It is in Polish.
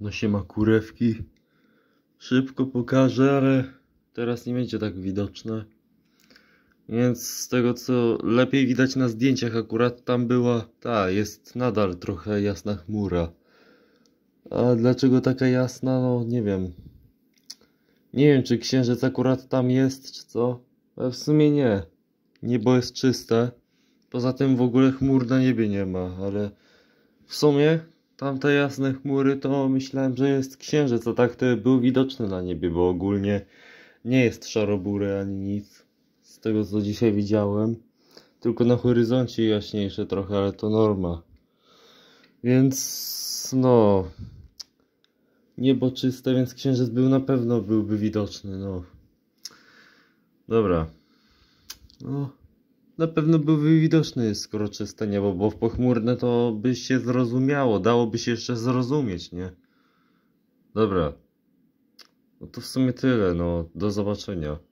No się ma kurewki. Szybko pokażę, ale teraz nie będzie tak widoczne. Więc z tego co lepiej widać na zdjęciach akurat tam była, ta jest nadal trochę jasna chmura. A dlaczego taka jasna? No nie wiem. Nie wiem czy księżyc akurat tam jest czy co. Ale w sumie nie. Niebo jest czyste. Poza tym w ogóle chmur na niebie nie ma, ale w sumie tamte jasne chmury, to myślałem, że jest księżyc, a tak to był widoczny na niebie, bo ogólnie nie jest szarobury ani nic z tego, co dzisiaj widziałem. Tylko na horyzoncie jaśniejsze trochę, ale to norma. Więc no... Niebo czyste, więc księżyc był na pewno byłby widoczny, no. Dobra. No na pewno byłby widoczny, skoro czyste niebo, bo w pochmurne to by się zrozumiało, dałoby się jeszcze zrozumieć, nie? Dobra. No to w sumie tyle, no do zobaczenia.